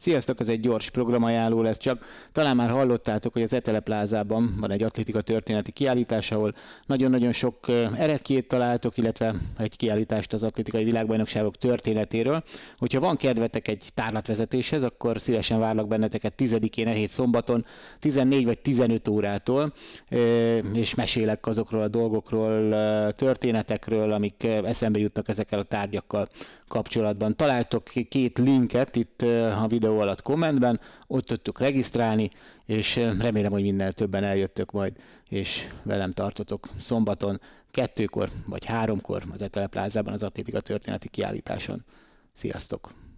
Sziasztok, ez egy gyors programajánló lesz csak. Talán már hallottátok, hogy az Etele e plázában van egy atlétika történeti kiállítás, ahol nagyon-nagyon sok erekét találtok, illetve egy kiállítást az atlétikai világbajnokságok történetéről. Hogyha van kedvetek egy tárlatvezetéshez, akkor szívesen várlak benneteket 10-én, e hét szombaton, 14 vagy 15 órától, és mesélek azokról a dolgokról, történetekről, amik eszembe jutnak ezekkel a tárgyakkal kapcsolatban. Találtok két linket itt a videó videó alatt kommentben, ott tudtuk regisztrálni, és eh, remélem, hogy minden többen eljöttök majd, és velem tartotok szombaton kettőkor vagy háromkor az Eteleplázában az Atlétika Történeti Kiállításon. Sziasztok!